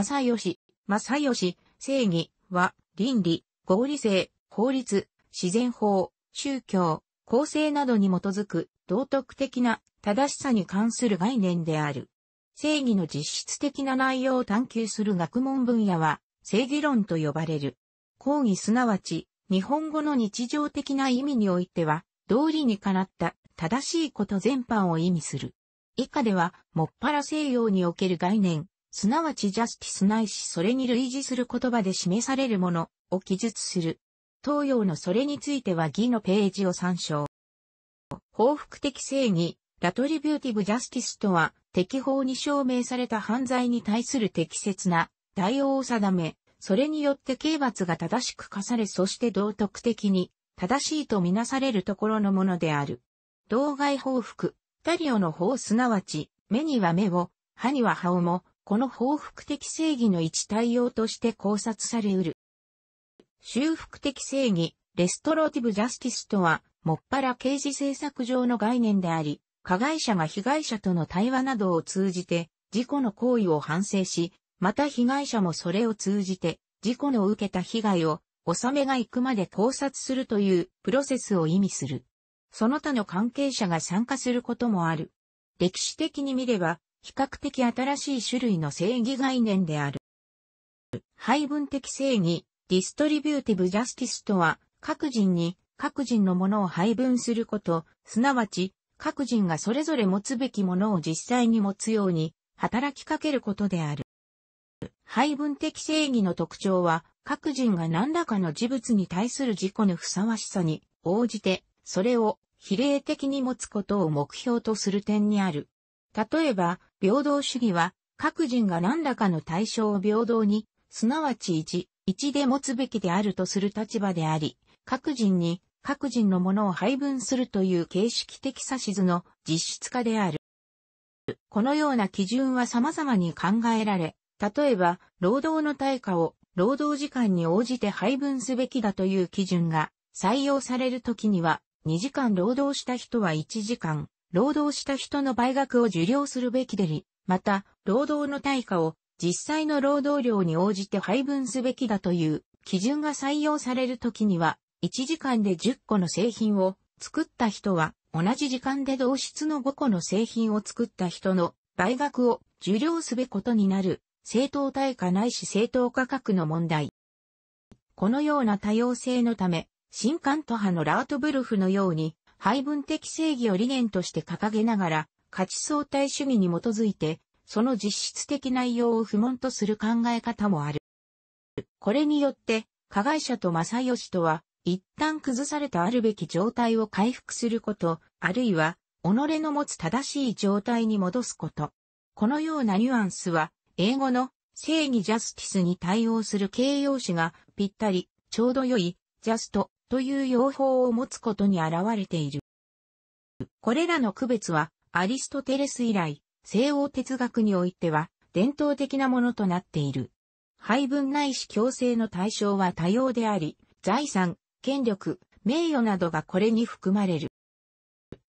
正義、正義、正義は、倫理、合理性、法律、自然法、宗教、公正などに基づく道徳的な正しさに関する概念である。正義の実質的な内容を探求する学問分野は、正義論と呼ばれる。講義すなわち、日本語の日常的な意味においては、道理にかなった正しいこと全般を意味する。以下では、もっぱら西洋における概念、すなわちジャスティスないしそれに類似する言葉で示されるものを記述する。東洋のそれについては義のページを参照。報復的正義、ラトリビューティブジャスティスとは、適法に証明された犯罪に対する適切な対応を定め、それによって刑罰が正しく課されそして道徳的に正しいとみなされるところのものである。道外報復、タリオの法すなわち、目には目を、歯には歯をも、この報復的正義の一対応として考察され得る。修復的正義、レストロティブジャスティスとは、もっぱら刑事政策上の概念であり、加害者が被害者との対話などを通じて、事故の行為を反省し、また被害者もそれを通じて、事故の受けた被害を、納めが行くまで考察するというプロセスを意味する。その他の関係者が参加することもある。歴史的に見れば、比較的新しい種類の正義概念である。配分的正義、ディストリビューティブジャスティスとは、各人に各人のものを配分すること、すなわち、各人がそれぞれ持つべきものを実際に持つように、働きかけることである。配分的正義の特徴は、各人が何らかの事物に対する自己のふさわしさに応じて、それを比例的に持つことを目標とする点にある。例えば、平等主義は、各人が何らかの対象を平等に、すなわち一、一で持つべきであるとする立場であり、各人に各人のものを配分するという形式的指図の実質化である。このような基準は様々に考えられ、例えば、労働の対価を労働時間に応じて配分すべきだという基準が採用されるときには、2時間労働した人は1時間、労働した人の倍額を受領するべきであり、また、労働の対価を実際の労働量に応じて配分すべきだという基準が採用されるときには、1時間で10個の製品を作った人は、同じ時間で同質の5個の製品を作った人の倍額を受領すべことになる、正当対価ないし正当価格の問題。このような多様性のため、新カント派のラートブルフのように、配分的正義を理念として掲げながら、価値相対主義に基づいて、その実質的内容を不問とする考え方もある。これによって、加害者と正義とは、一旦崩されたあるべき状態を回復すること、あるいは、己の持つ正しい状態に戻すこと。このようなニュアンスは、英語の正義ジャスティスに対応する形容詞がぴったり、ちょうど良い、ジャストという用法を持つことに現れている。これらの区別は、アリストテレス以来、西欧哲学においては、伝統的なものとなっている。配分ないし強制の対象は多様であり、財産、権力、名誉などがこれに含まれる。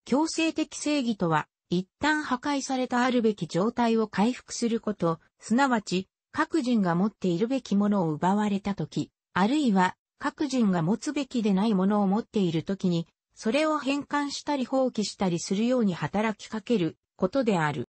強制的正義とは、一旦破壊されたあるべき状態を回復すること、すなわち、各人が持っているべきものを奪われたとき、あるいは各人が持つべきでないものを持っている時に、それを変換したり放棄したりするように働きかけることである。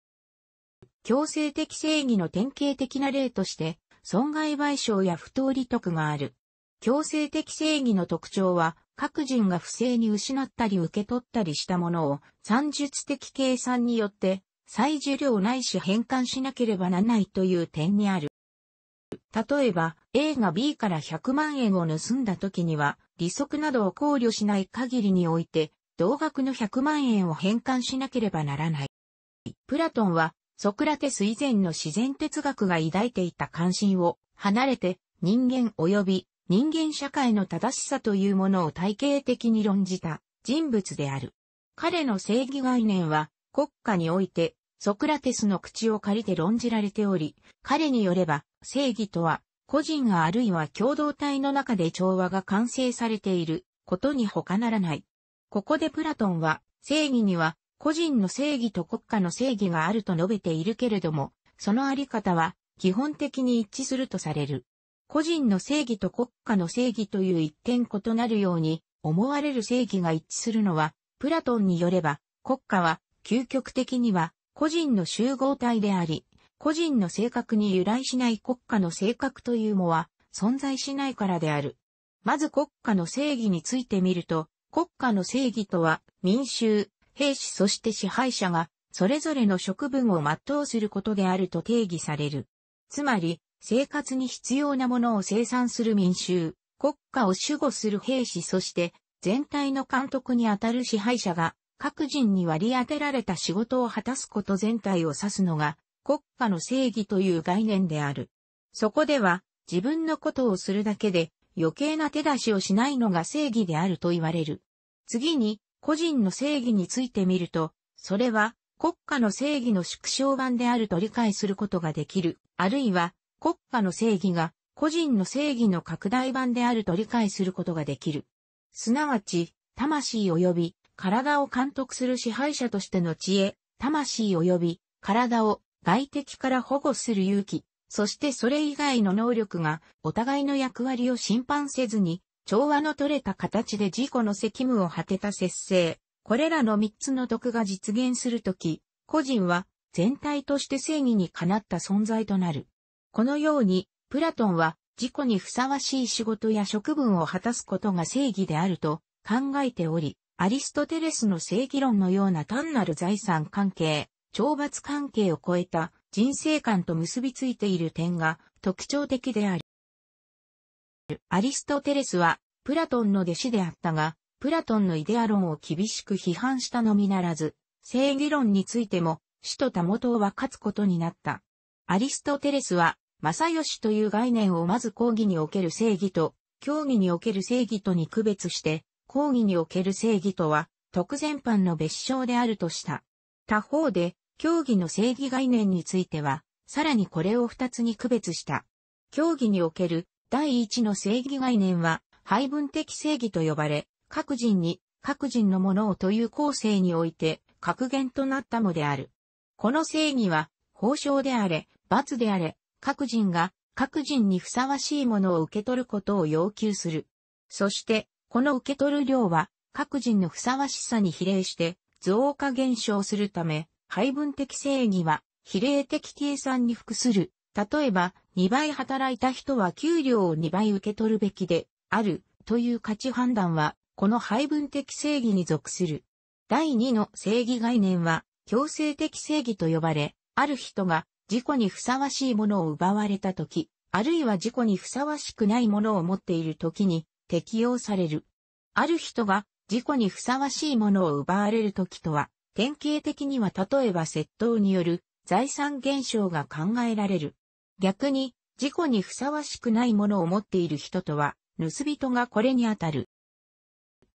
強制的正義の典型的な例として、損害賠償や不当利得がある。強制的正義の特徴は、各人が不正に失ったり受け取ったりしたものを、算術的計算によって、再受領ないし変換しなければならないという点にある。例えば、A が B から100万円を盗んだ時には、利息などを考慮しない限りにおいて、同額の100万円を返還しなければならない。プラトンは、ソクラテス以前の自然哲学が抱いていた関心を離れて、人間及び人間社会の正しさというものを体系的に論じた人物である。彼の正義概念は、国家においてソクラテスの口を借りて論じられており、彼によれば、正義とは、個人があるいは共同体の中で調和が完成されていることに他ならない。ここでプラトンは、正義には、個人の正義と国家の正義があると述べているけれども、そのあり方は、基本的に一致するとされる。個人の正義と国家の正義という一点異なるように、思われる正義が一致するのは、プラトンによれば、国家は、究極的には、個人の集合体であり、個人の性格に由来しない国家の性格というもは存在しないからである。まず国家の正義についてみると、国家の正義とは民衆、兵士そして支配者がそれぞれの職分を全うすることであると定義される。つまり、生活に必要なものを生産する民衆、国家を守護する兵士そして全体の監督にあたる支配者が各人に割り当てられた仕事を果たすこと全体を指すのが、国家の正義という概念である。そこでは、自分のことをするだけで、余計な手出しをしないのが正義であると言われる。次に、個人の正義についてみると、それは、国家の正義の縮小版であると理解することができる。あるいは、国家の正義が、個人の正義の拡大版であると理解することができる。すなわち、魂及び体を監督する支配者としての知恵、魂及び、体を外敵から保護する勇気、そしてそれ以外の能力がお互いの役割を侵犯せずに、調和の取れた形で自己の責務を果てた節制。これらの三つの徳が実現するとき、個人は全体として正義にかなった存在となる。このように、プラトンは自己にふさわしい仕事や職分を果たすことが正義であると考えており、アリストテレスの正義論のような単なる財産関係、懲罰関係を超えた人生観と結びついている点が特徴的である。アリストテレスはプラトンの弟子であったが、プラトンのイデア論を厳しく批判したのみならず、正義論についても、死とたもとを分かつことになった。アリストテレスは、正義という概念をまず講義における正義と、教義における正義とに区別して、抗議における正義とは、特全般の別称であるとした。他方で、競技の正義概念については、さらにこれを二つに区別した。競技における第一の正義概念は、配分的正義と呼ばれ、各人に各人のものをという構成において、格言となったのである。この正義は、報奨であれ、罰であれ、各人が各人にふさわしいものを受け取ることを要求する。そして、この受け取る量は、各人のふさわしさに比例して、増加減少するため、配分的正義は、比例的計算に服する。例えば、2倍働いた人は給料を2倍受け取るべきで、ある、という価値判断は、この配分的正義に属する。第2の正義概念は、強制的正義と呼ばれ、ある人が、事故にふさわしいものを奪われたとき、あるいは事故にふさわしくないものを持っているときに、適用される。ある人が事故にふさわしいものを奪われる時とは、典型的には例えば窃盗による財産減少が考えられる。逆に、事故にふさわしくないものを持っている人とは、盗人がこれにあたる。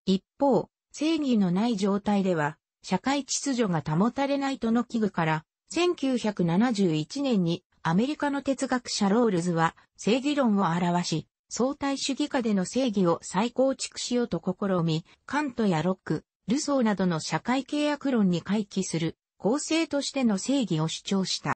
一方、正義のない状態では、社会秩序が保たれないとの危惧から、1971年にアメリカの哲学者ロールズは正義論を表し、相対主義下での正義を再構築しようと試み、カントやロック、ルソーなどの社会契約論に回帰する、公正としての正義を主張した。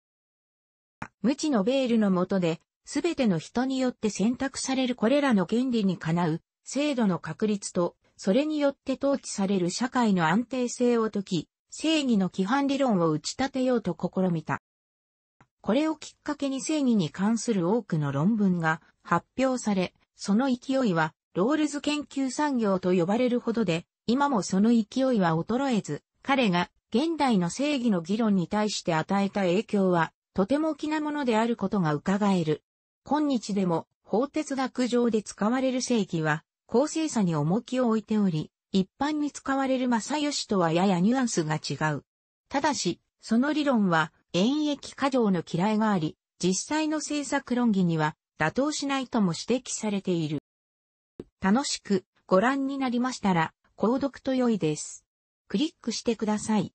無知のベールの下で、すべての人によって選択されるこれらの原理にかなう、制度の確立と、それによって統治される社会の安定性を解き、正義の規範理論を打ち立てようと試みた。これをきっかけに正義に関する多くの論文が発表され、その勢いはロールズ研究産業と呼ばれるほどで、今もその勢いは衰えず、彼が現代の正義の議論に対して与えた影響は、とても大きなものであることが伺える。今日でも法哲学上で使われる正義は、公正さに重きを置いており、一般に使われる正義とはややニュアンスが違う。ただし、その理論は演疫過剰の嫌いがあり、実際の制作論議には妥当しないとも指摘されている。楽しくご覧になりましたら、購読と良いです。クリックしてください。